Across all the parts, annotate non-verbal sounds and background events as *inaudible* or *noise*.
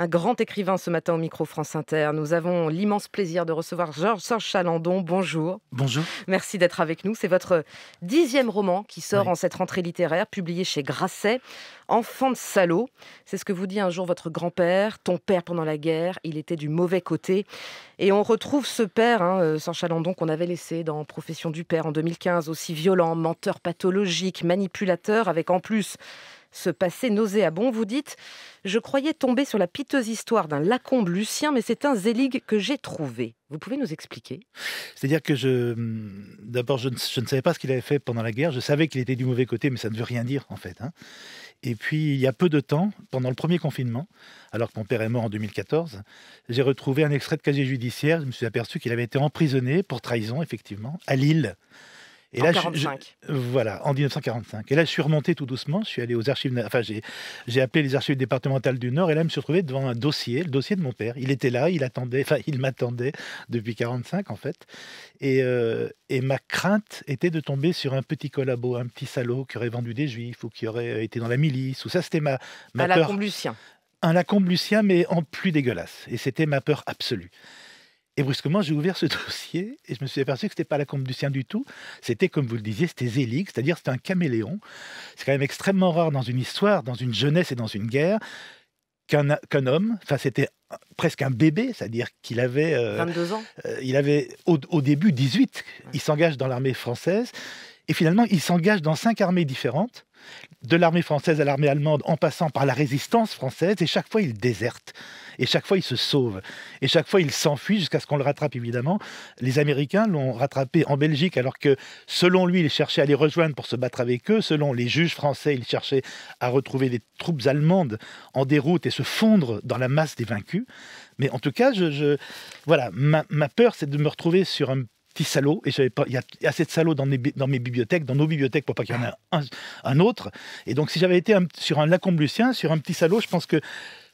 un grand écrivain ce matin au micro France Inter. Nous avons l'immense plaisir de recevoir Georges Chalandon. Bonjour. Bonjour. Merci d'être avec nous. C'est votre dixième roman qui sort en cette rentrée littéraire, publié chez Grasset. Enfant de salaud, c'est ce que vous dit un jour votre grand-père, ton père pendant la guerre, il était du mauvais côté. Et on retrouve ce père, hein, euh, Chalandon, qu'on avait laissé dans Profession du père en 2015, aussi violent, menteur pathologique, manipulateur, avec en plus ce passé nauséabond. Vous dites Je croyais tomber sur la piteuse histoire d'un Lacombe Lucien, mais c'est un Zélig que j'ai trouvé. Vous pouvez nous expliquer C'est-à-dire que je. Hmm, d'abord, je, ne savais pas ce qu'il avait fait pendant la guerre. Je savais qu'il était du mauvais côté, mais ça ne veut rien dire, en fait. Hein. Et puis, il y a peu de temps, pendant le premier confinement, alors que mon père est mort en 2014, j'ai retrouvé un extrait de casier judiciaire. Je me suis aperçu qu'il avait été emprisonné pour trahison, effectivement, à Lille. Et en là, voilà, en 1945. Et là, je suis remonté tout doucement. Je suis allé aux archives, enfin, j'ai appelé les archives départementales du Nord. Et là, je me suis retrouvé devant un dossier, le dossier de mon père. Il était là, il attendait, enfin, il m'attendait depuis 45 en fait. Euh, et, ma crainte était de tomber sur un petit collabo, un petit salaud qui aurait vendu des juifs ou qui aurait été dans la milice. Ou ça, c'était ma, peur. Un Lacombe Lucien. Un Lacombe Lucien, mais en plus dégueulasse. Et c'était ma peur absolue. Et brusquement, j'ai ouvert ce *laughs* dossier et je me suis aperçu que ce n'était pas la combe du sien du tout. C'était, comme vous le disiez, c'était zélie c'est-à-dire c'était un caméléon. C'est quand même extrêmement rare dans une histoire, dans une jeunesse et dans une guerre, qu'un homme, enfin c'était presque un bébé, c'est-à-dire qu'il avait... 22 euh, ans. Euh, il avait au, au début 18. Il s'engage dans l'armée française. Et finalement, il s'engage dans cinq armées différentes, de l'armée française à l'armée allemande, en passant par la résistance française, et chaque fois, il déserte. Et chaque fois, il se sauve. Et chaque fois, il s'enfuit jusqu'à ce qu'on le rattrape, évidemment. Les Américains l'ont rattrapé en Belgique, alors que, selon lui, il cherchait à les rejoindre pour se battre avec eux. Selon les juges français, il cherchait à retrouver des troupes allemandes en déroute et se fondre dans la masse des vaincus. Mais en tout cas, je, voilà, ma peur, c'est de me retrouver sur un petit salaud, et j'avais pas, il y, a assez de salauds dans mes, bibliothèques, dans nos bibliothèques, pour pas qu'il y en ait un, autre. Et donc, si j'avais été sur un Lacombe-Lucien, sur un petit salaud, je pense que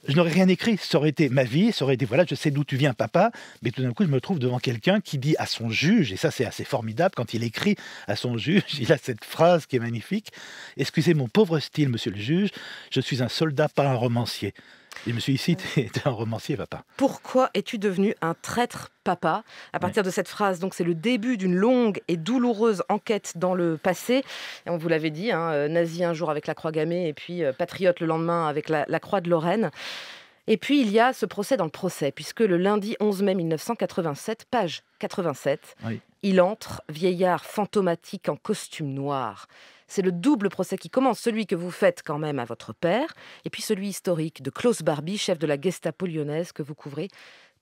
je n'aurais rien écrit. Ça aurait été ma vie, ça aurait été voilà, je sais d'où tu viens, papa. Mais tout d'un coup, je me trouve devant quelqu'un qui dit à son juge, et ça, c'est assez formidable, quand il écrit à son juge, *laughs* il a cette phrase qui est magnifique Excusez mon pauvre style, monsieur le juge, je suis un soldat, pas un romancier. Et suis ici, tu es, un romancier, papa. Pourquoi es-tu devenu un traître, papa À partir de cette phrase, donc c'est le début d'une longue et douloureuse enquête dans le passé. on vous l'avait dit, hein, euh, nazi un jour avec la croix gammée, et puis euh, patriote le lendemain avec la, croix de Lorraine. Et puis il y a ce procès dans le procès, puisque le lundi 11 mai 1987, page 87, il entre, vieillard fantomatique en costume noir c'est le double procès qui commence, celui que vous faites quand même à votre père, et puis celui historique de Klaus Barbie, chef de la Gestapo lyonnaise que vous couvrez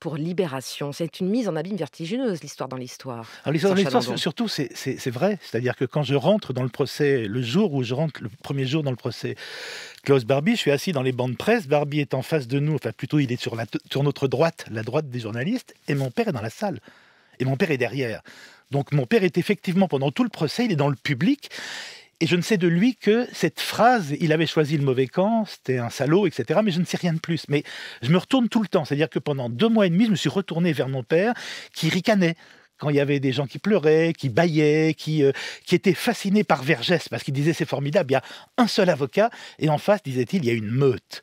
pour Libération. C'est une mise en abîme vertigineuse, l'histoire dans l'histoire. Ah l'histoire dans l'histoire, surtout, c'est, vrai. C'est-à-dire que quand je rentre dans le procès, le jour où je rentre, le premier jour dans le procès, Klaus Barbie, je suis assis dans les bandes de presse, Barbie est en face de nous, enfin plutôt il est sur, sur notre droite, la droite des journalistes, et mon père est dans la salle. Et mon père est derrière. Donc mon père est effectivement, pendant tout le procès, il est dans le public, et je ne sais de lui que cette phrase, il avait choisi le mauvais camp, c'était un salaud, etc. Mais je ne sais rien de plus. Mais je me retourne tout le temps. C'est-à-dire que pendant deux mois et demi, je me suis retourné vers mon père qui ricanait quand il y avait des gens qui pleuraient, qui bâillaient, qui, euh, qui étaient fascinés par Vergès, parce qu'il disait c'est formidable, il y a un seul avocat, et en face, disait-il, il y a une meute.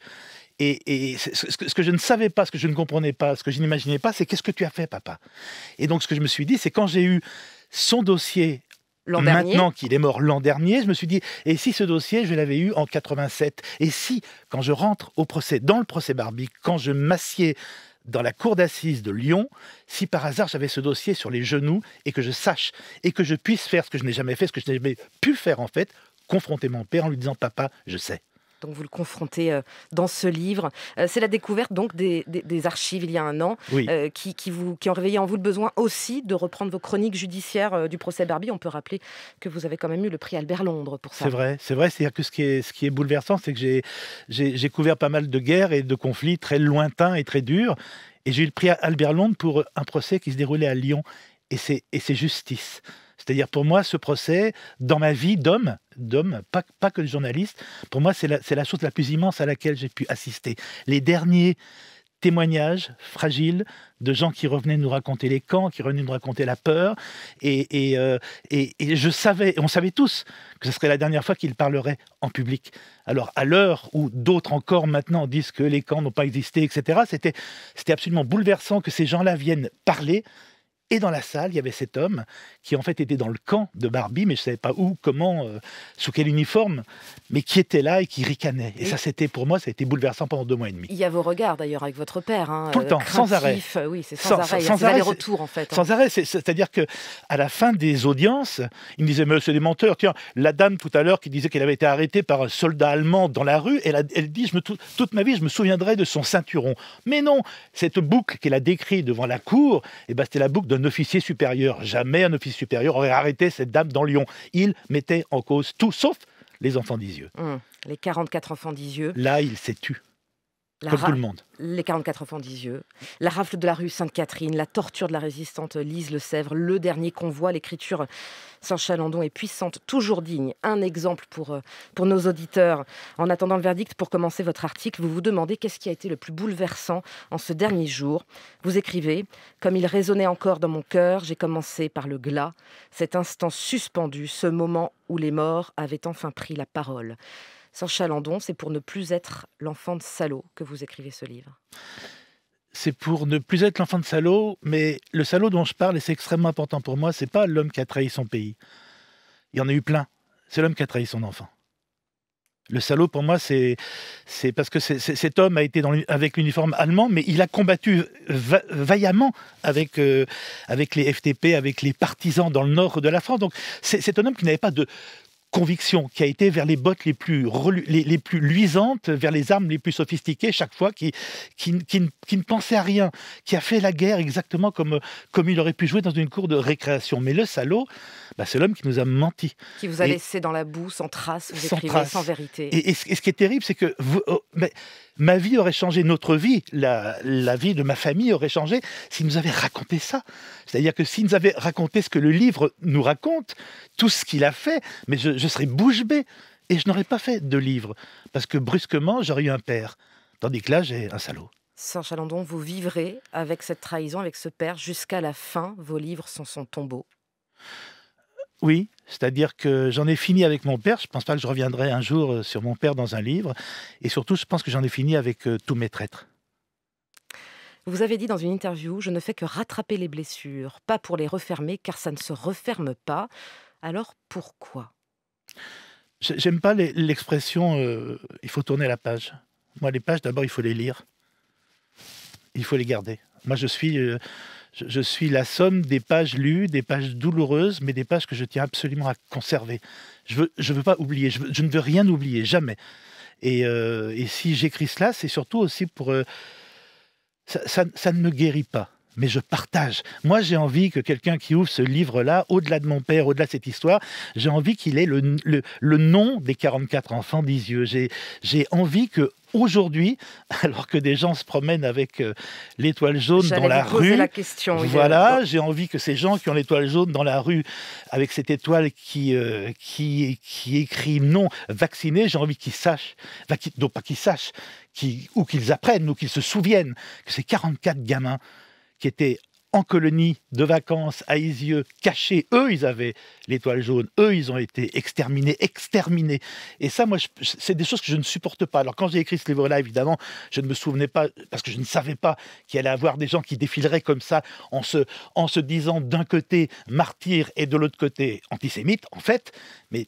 Et, ce, que, je ne savais pas, ce que je ne comprenais pas, ce que je n'imaginais pas, c'est qu'est-ce que tu as fait, papa Et donc, ce que je me suis dit, c'est quand j'ai eu son dossier Maintenant qu'il est mort l'an dernier, je me suis dit, et si ce dossier, je l'avais eu en 87 Et si, quand je rentre au procès, dans le procès Barbie, quand je m'assieds dans la cour d'assises de Lyon, si par hasard j'avais ce dossier sur les genoux et que je sache et que je puisse faire ce que je n'ai jamais fait, ce que je n'ai jamais pu faire en fait, confronter mon père en lui disant Papa, je sais. Donc vous le confrontez euh, dans ce livre. Euh, c'est la découverte donc des, archives il y a un an euh, qui, vous, qui ont réveillé en vous le besoin aussi de reprendre vos chroniques judiciaires du procès Barbie. On peut rappeler que vous avez quand même eu le prix Albert Londres pour ça. C'est vrai, c'est vrai. C'est-à-dire que ce qui est, ce qui est bouleversant, c'est que j'ai, j'ai couvert pas mal de guerres et de conflits très lointains et très durs. Et j'ai eu le prix Albert Londres pour un procès qui se déroulait à Lyon. Et c'est, et c'est justice. C'est-à-dire pour moi, ce procès, dans ma vie d'homme, d'homme, pas, pas, que de journaliste, pour moi, c'est la, chose la plus immense à laquelle j'ai pu assister. Les derniers témoignages fragiles de gens qui revenaient nous raconter les camps, qui revenaient nous raconter la peur. Et, et, euh, et, je savais, on savait tous que ce serait la dernière fois qu'ils parleraient en public. Alors à l'heure où d'autres encore maintenant disent que les camps n'ont pas existé, etc., c'était absolument bouleversant que ces gens-là viennent parler et dans la salle, il y avait cet homme qui en fait était dans le camp de Barbie, mais je ne savais pas où, comment, euh, sous quel uniforme, mais qui était là et qui ricanait. Et, ça, c'était pour moi, ça a été bouleversant pendant deux mois et demi. Il y a vos regards d'ailleurs avec votre père. Hein, tout le euh, temps, sans arrêt. Euh, oui, c'est sans, arrêt. Sans, arrêt, retour en fait. Hein. Sans arrêt, c'est-à-dire que à la fin des audiences, il me disait monsieur c'est des menteurs. Tiens, la dame tout à l'heure qui disait qu'elle avait été arrêtée par un soldat allemand dans la rue, elle, elle dit je me, toute ma vie je me souviendrai de son ceinturon. Mais non, cette boucle qu'elle a décrite devant la cour, eh ben, c'était la boucle de un officier supérieur, jamais un officier supérieur, aurait arrêté cette dame dans Lyon. Il mettait en cause tout, sauf les enfants d'Isieux. Hum, les 44 enfants d'Isieux. Là, il s'est tu le monde. Les 44 enfants d'Isieux, la rafle de la rue Sainte-Catherine, la torture de la résistante Lise Le Sèvre, le dernier convoi, l'écriture sans chalandon est puissante, toujours digne. Un exemple pour, euh, pour nos auditeurs. En attendant le verdict, pour commencer votre article, vous vous demandez qu'est-ce qui a été le plus bouleversant en ce dernier jour. Vous écrivez Comme il résonnait encore dans mon cœur, j'ai commencé par le glas, cet instant suspendu, ce moment où les morts avaient enfin pris la parole sans chalandon, c'est pour ne plus être l'enfant de salaud que vous écrivez ce livre. C'est pour ne plus être l'enfant de salaud, mais le salaud dont je parle, et c'est extrêmement important pour moi, c'est pas l'homme qui a trahi son pays. Il y en a eu plein. C'est l'homme qui a trahi son enfant. Le salaud, pour moi, c'est parce que cet homme a été avec l'uniforme allemand, mais il a combattu vaillamment avec euh, les FTP, avec les partisans dans le nord de la France. Donc, c'est un homme qui n'avait pas de conviction qui a été vers les bottes les plus, les, plus luisantes, vers les armes les plus sophistiquées chaque fois, qui, qui, qui, ne pensait à rien, qui a fait la guerre exactement comme, comme il aurait pu jouer dans une cour de récréation. Mais le salaud, bah, c'est l'homme qui nous a menti. Qui vous a laissé dans la boue, sans trace, vous sans sans vérité. Et, ce, qui est terrible, c'est que oh, ma vie aurait changé, notre vie, la, la vie de ma famille aurait changé s'il nous avait raconté ça. C'est-à-dire que s'il nous avait raconté ce que le livre nous raconte, tout ce qu'il a fait, mais je, je serais bouche bée et je n'aurais pas fait de livre parce que brusquement j'aurais eu un père, tandis que là j'ai un salaud. Serge Chalandon, vous vivrez avec cette trahison, avec ce père jusqu'à la fin. Vos livres sont son tombeau. Oui, c'est-à-dire que j'en ai fini avec mon père. Je ne pense pas que je reviendrai un jour euh, sur mon père dans un livre. Et surtout, je pense que j'en ai fini avec euh, tous mes traîtres. Vous avez dit dans une interview, je ne fais que rattraper les blessures, pas pour les refermer, car ça ne se referme pas. Alors pourquoi J'aime pas l'expression euh, il faut tourner la page. Moi, les pages, d'abord, il faut les lire. Il faut les garder. Moi, je suis, euh, je, suis la somme des pages lues, des pages douloureuses, mais des pages que je tiens absolument à conserver. Je veux, je veux pas oublier. Je, ne veux rien oublier, jamais. Euh, et, si j'écris cela, c'est surtout aussi pour. ça, ça, ne me guérit pas mais je partage. Moi, j'ai envie que quelqu'un qui ouvre ce livre-là, au-delà de mon père, au-delà de cette histoire, j'ai envie qu'il ait le, le, nom des 44 enfants d'Isieux. J'ai envie que aujourd'hui, *laughs* alors que des gens se promènent avec euh, l'étoile jaune dans la rue, la question, voilà, j'ai envie que ces gens qui ont l'étoile jaune dans la rue, avec cette étoile qui, euh, qui, qui écrit non vacciné, j'ai envie qu'ils sachent, non pas qu'ils sachent, qui ou qu'ils apprennent, ou qu'ils se souviennent que ces 44 gamins qui étaient en colonie de vacances à Isieux, cachés. Eux, ils avaient l'étoile jaune. Eux, ils ont été exterminés, exterminés. Et ça, moi, c'est des choses que je ne supporte pas. Alors, quand j'ai écrit ce livre-là, évidemment, je ne me souvenais pas, parce que je ne savais pas qu'il allait avoir des gens qui défileraient comme ça, en se, en se disant d'un côté martyr et de l'autre côté antisémite, en fait. Mais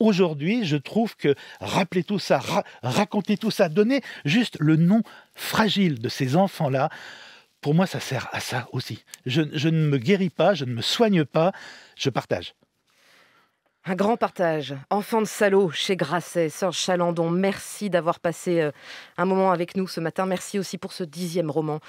aujourd'hui, je trouve que rappeler tout ça, raconter tout ça, donner juste le nom fragile de ces enfants-là, pour moi, ça sert à ça aussi. Je, ne me guéris pas, je ne me soigne pas, je partage. Un grand partage. Enfant de salaud chez Grasset, Sœur Chalandon, merci d'avoir passé euh, un moment avec nous ce matin. Merci aussi pour ce dixième roman